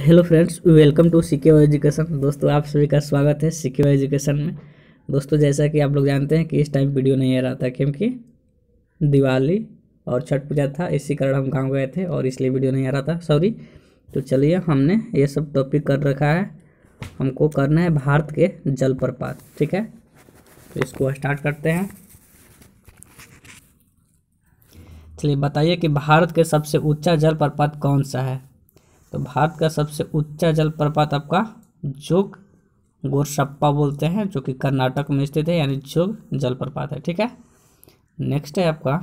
hello friends welcome to secure education दोस्तों आप सभी का स्वागत है सिक्योर एजुकेशन में दोस्तों जैसा कि आप लोग जानते हैं कि इस टाइम वीडियो नहीं आ रहा था क्योंकि दिवाली और छठ पूजा था इसी कारण हम गांव गए थे और इसलिए वीडियो नहीं आ रहा था सॉरी तो चलिए हमने ये सब टॉपिक कर रखा है हमको करना है भारत के जल प्रपात ठीक है तो इसको स्टार्ट करते हैं चलिए बताइए कि भारत के सबसे ऊँचा जल कौन सा है तो भारत का सबसे ऊंचा जलप्रपात आपका जोग गोरसप्पा बोलते हैं जो कि कर्नाटक में स्थित है यानी जोग जलप्रपात है ठीक है नेक्स्ट है आपका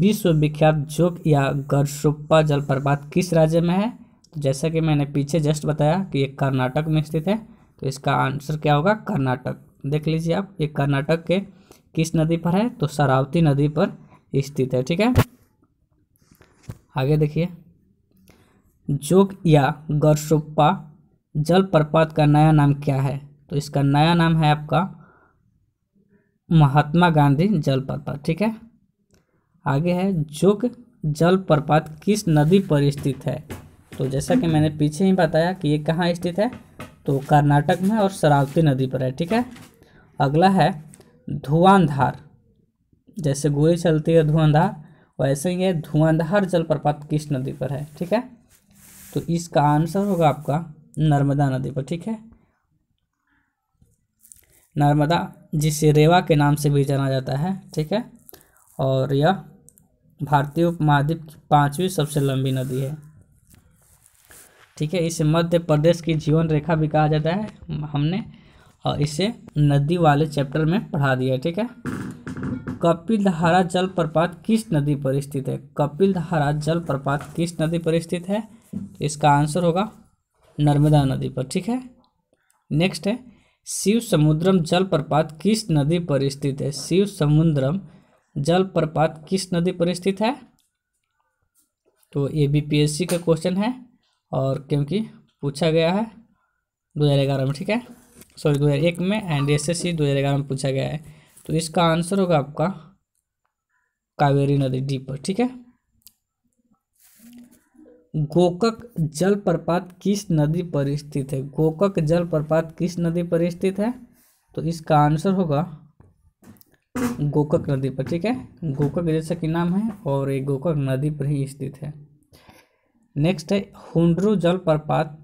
विश्वविख्यात जोग या गरसुप्पा जलप्रपात किस राज्य में है तो जैसा कि मैंने पीछे जस्ट बताया कि ये कर्नाटक में स्थित है तो इसका आंसर क्या होगा कर्नाटक देख लीजिए आप ये कर्नाटक के किस नदी पर है तो शरावती नदी पर स्थित है ठीक है आगे देखिए जोग या जल जलप्रपात का नया नाम क्या है तो इसका नया नाम है आपका महात्मा गांधी जलप्रपात ठीक है आगे है जोग जलप्रपात किस नदी पर स्थित है तो जैसा कि मैंने पीछे ही बताया कि ये कहाँ स्थित है तो कर्नाटक में और शरावती नदी पर है ठीक है अगला है धुआंधार जैसे गोली चलती है धुआंधार वैसे ही है धुआंधार जलप्रपात किस नदी पर है ठीक है तो इसका आंसर होगा आपका नर्मदा नदी पर ठीक है नर्मदा जिसे रेवा के नाम से भी जाना जाता है ठीक है और यह भारतीय उपमहाद्वीप की पांचवी सबसे लंबी नदी है ठीक है इसे मध्य प्रदेश की जीवन रेखा भी कहा जाता है हमने और इसे नदी वाले चैप्टर में पढ़ा दिया ठीक है कपिलधारा जलप्रपात किस नदी पर स्थित है कपिलधारा जलप्रपात किस नदी पर स्थित है इसका आंसर होगा नर्मदा नदी पर ठीक है नेक्स्ट है शिव समुद्रम जलप्रपात किस नदी पर स्थित है शिव समुद्रम जलप्रपात किस नदी पर स्थित है तो ये बीपीएससी का क्वेश्चन है और क्योंकि पूछा गया है दो हज़ार ग्यारह में ठीक है सॉरी दो हज़ार एक में एंड एस एस सी दो हज़ार ग्यारह में पूछा गया है तो इसका आंसर होगा आपका कावेरी नदी डी पर ठीक है गोकक जलप्रपात किस नदी पर स्थित है गोकक जलप्रपात किस नदी पर स्थित है तो इसका आंसर होगा गोकक नदी पर ठीक है गोकक जैसा कि नाम है और ये गोकक नदी पर ही स्थित है नेक्स्ट है हुंडरू जलप्रपात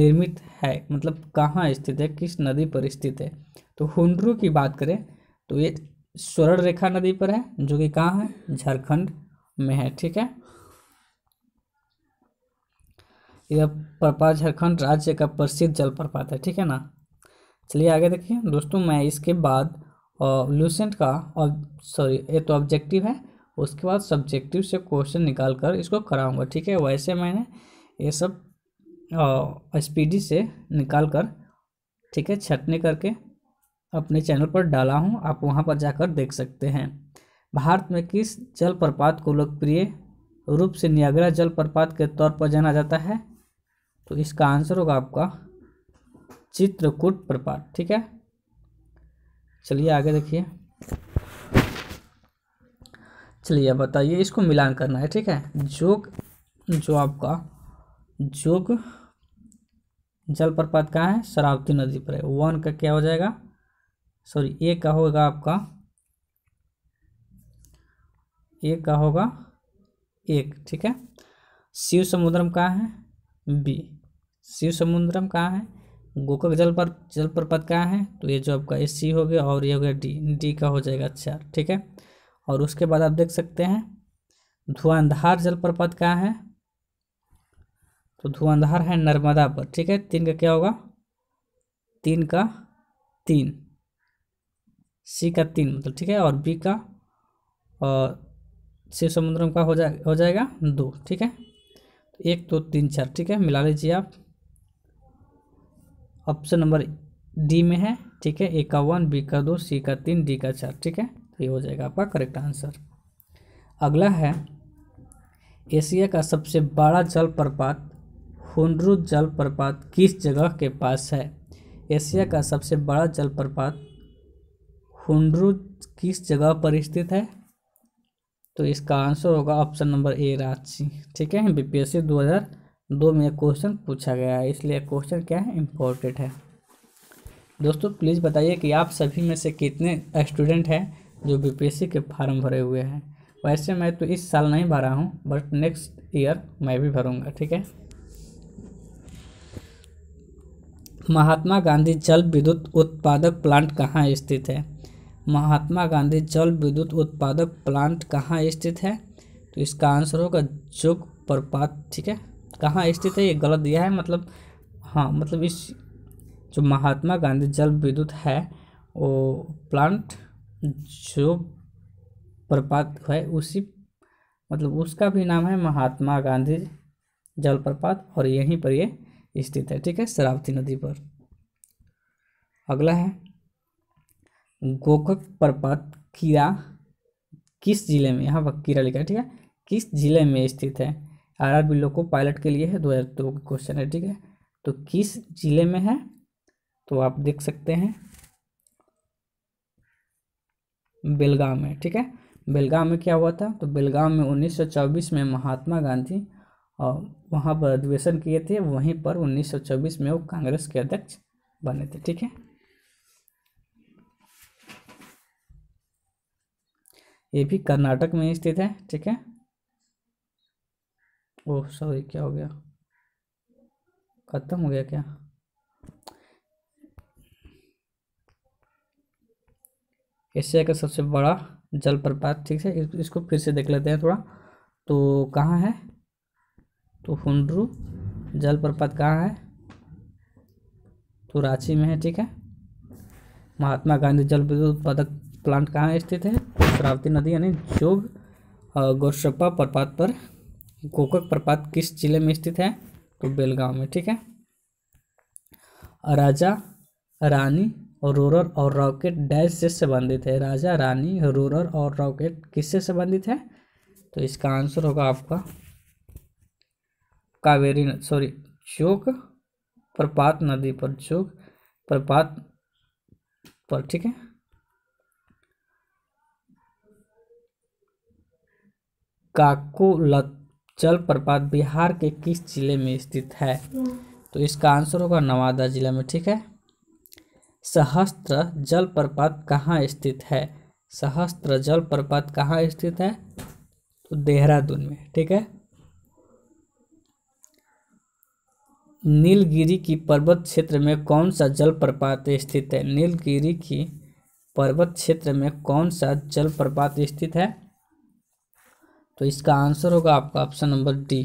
निर्मित है मतलब कहाँ स्थित है किस नदी पर स्थित है तो हुंडरू की बात करें तो ये स्वर्ण रेखा नदी पर है जो कि कहाँ है झारखंड में है ठीक है यह प्रपात झारखंड राज्य का प्रसिद्ध जलप्रपात है ठीक है ना चलिए आगे देखिए दोस्तों मैं इसके बाद लूसेंट का सॉरी ये तो ऑब्जेक्टिव है उसके बाद सब्जेक्टिव से क्वेश्चन निकाल कर इसको कराऊंगा ठीक है वैसे मैंने ये सब स्पीडी से निकाल कर ठीक है छटने करके अपने चैनल पर डाला हूँ आप वहाँ पर जाकर देख सकते हैं भारत में किस जलप्रपात को लोकप्रिय रूप से नियाग्रा जलप्रपात के तौर पर जाना जाता है तो इसका आंसर होगा आपका चित्रकूट प्रपात ठीक है चलिए आगे देखिए चलिए बताइए इसको मिलान करना है ठीक है जोग जो आपका जोग जलप्रपात कहाँ है शरावती नदी पर है वन का क्या हो जाएगा सॉरी ए का होगा आपका ए का होगा एक ठीक है शिव समुद्रम कहाँ है बी शिव समुद्रम कहाँ है गोकक जल पर जल कहाँ है तो ये जो आपका ए सी हो गया और ये हो गया डी डी का हो जाएगा चार ठीक है और उसके बाद आप देख सकते हैं धुआंधार जलप्रपात कहाँ है तो धुआंधार है नर्मदा पर ठीक है तीन का क्या होगा तीन का तीन सी का तीन मतलब ठीक है और बी का और शिव समुद्रम का हो जाए हो जाएगा दो ठीक है तो एक दो तो तीन चार ठीक है मिला लीजिए आप ऑप्शन नंबर डी में है ठीक है ए का वन बी का दो सी का तीन डी का चार ठीक है तो ये हो जाएगा आपका करेक्ट आंसर अगला है एशिया का सबसे बड़ा जलप्रपात हुंड्रू जलप्रपात किस जगह के पास है एशिया का सबसे बड़ा जलप्रपात हुंड्रू किस जगह पर स्थित है तो इसका आंसर होगा ऑप्शन नंबर ए रांची ठीक है बीपीएससी 2002 में क्वेश्चन पूछा गया है इसलिए क्वेश्चन क्या है इम्पोर्टेंट है दोस्तों प्लीज़ बताइए कि आप सभी में से कितने स्टूडेंट हैं जो बीपीएससी के फार्म भरे हुए हैं वैसे मैं तो इस साल नहीं भरा हूँ बट नेक्स्ट ईयर मैं भी भरूँगा ठीक है महात्मा गांधी जल विद्युत उत्पादक प्लांट कहाँ स्थित है महात्मा गांधी जल विद्युत उत्पादक प्लांट कहाँ स्थित है तो इसका आंसर होगा जोग प्रपात ठीक है कहाँ स्थित है ये गलत दिया है मतलब हाँ मतलब इस जो महात्मा गांधी जल विद्युत है वो प्लांट जो प्रपात है उसी मतलब उसका भी नाम है महात्मा गांधी जलप्रपात और यहीं पर ये स्थित है ठीक है शरावती नदी पर अगला है गोखक पर्वत खीरा किस जिले में यहाँ पर कीरा लिखा है ठीक है किस जिले में स्थित है R R B loco pilot के लिए है दो हज़ार दो का क्वेश्चन है ठीक है तो किस जिले में है तो आप देख सकते हैं बेलगाम में ठीक है बेलगाम में क्या हुआ था तो बेलगाम में 1924 में महात्मा गांधी और वहाँ पर अधिवेशन किए थे वहीं पर 1924 में वो कांग्रेस के अध्यक्ष बने थे ठीक है ये भी कर्नाटक में स्थित है ठीक है ओह सॉरी क्या हो गया खत्म हो गया क्या एशिया का सबसे बड़ा जलप्रपात ठीक है इसको फिर से देख लेते हैं थोड़ा तो कहाँ है तो हुंड्रू जलप्रपात कहाँ है तो रांची में है ठीक है महात्मा गांधी जल विद्युत उत्पादक प्लांट कहाँ स्थित है श्रावती नदी यानी जोग गोशप्पा प्रपात पर गोकक प्रपात किस जिले में स्थित है तो बेलगांव में ठीक है राजा रानी रोरर और रॉकेट डैश से संबंधित है राजा रानी रोरर और रॉकेट किससे संबंधित है तो इसका आंसर होगा आपका कावेरी सॉरी चोक प्रपात नदी पर चोक प्रपात पर ठीक है काकोलत जलप्रपात बिहार के किस जिले में स्थित है तो इसका आंसर होगा नवादा जिला में ठीक है सहस्त्र जलप्रपात कहाँ स्थित है सहस्त्र जलप्रपात कहाँ स्थित है तो देहरादून में ठीक है नीलगिरी की पर्वत क्षेत्र में कौन सा जलप्रपात स्थित है नीलगिरी की पर्वत क्षेत्र में कौन सा जलप्रपात स्थित है तो इसका आंसर होगा आपका ऑप्शन नंबर डी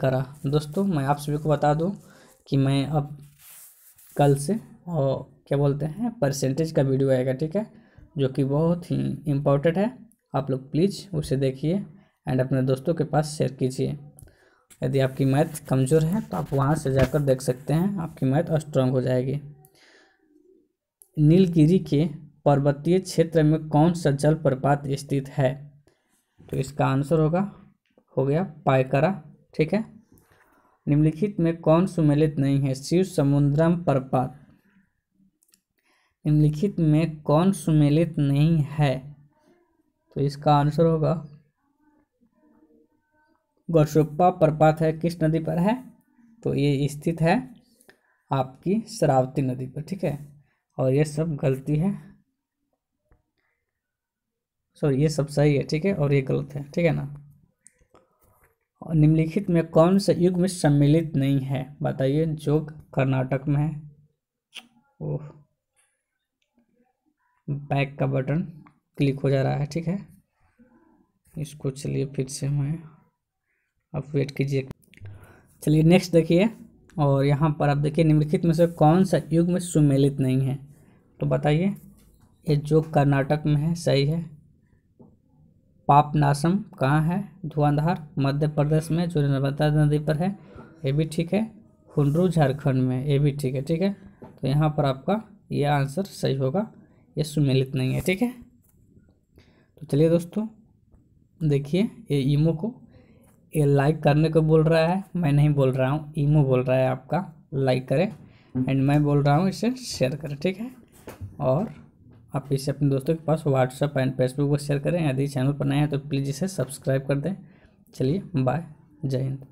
करा दोस्तों मैं आप सभी को बता दूं कि मैं अब कल से और क्या बोलते हैं परसेंटेज का वीडियो आएगा ठीक है जो कि बहुत ही इम्पोर्टेंट है आप लोग प्लीज़ उसे देखिए एंड अपने दोस्तों के पास शेयर कीजिए यदि आपकी मैथ कमज़ोर है तो आप वहाँ से जाकर देख सकते हैं आपकी मैथ और स्ट्रॉन्ग हो जाएगी नीलगिरी के पर्वतीय क्षेत्र में कौन सा जलप्रपात स्थित है तो इसका आंसर होगा हो गया पायकरा ठीक है निम्नलिखित में कौन सुमेलित नहीं है शिव समुद्रम प्रपात निम्नलिखित में कौन सुमेलित नहीं है तो इसका आंसर होगा गौसुप्पा प्रपात है किस नदी पर है तो ये स्थित है आपकी शरावती नदी पर ठीक है और ये सब गलती है सॉरी ये सब सही है ठीक है और ये गलत है ठीक है ना और निम्नलिखित में कौन से युग में सम्मिलित नहीं है बताइए जोग कर्नाटक में है ओह बैक का बटन क्लिक हो जा रहा है ठीक है इसको चलिए फिर से मैं आप वेट कीजिए चलिए नेक्स्ट देखिए और यहाँ पर आप देखिए निम्नलिखित में से कौन सा युग में सुमेलित नहीं है तो बताइए ये जो कर्नाटक में है सही है पापनाशम कहाँ है धुआंधार मध्य प्रदेश में जो नर्मदा नदी पर है ये भी ठीक है हुनरू झारखंड में ये भी ठीक है ठीक है तो यहाँ पर आपका ये आंसर सही होगा ये सुमिलित नहीं है ठीक है तो चलिए दोस्तों देखिए ये ईमो को ये लाइक करने को बोल रहा है मैं नहीं बोल रहा हूँ ईमो बोल रहा है आपका लाइक करें एंड मैं बोल रहा हूँ इसे शेयर करें ठीक है और आप इसे अपने दोस्तों के पास व्हाट्सअप एंड फेसबुक पर शेयर करें यदि चैनल पर नए हैं तो प्लीज़ इसे सब्सक्राइब कर दें चलिए बाय जय हिंद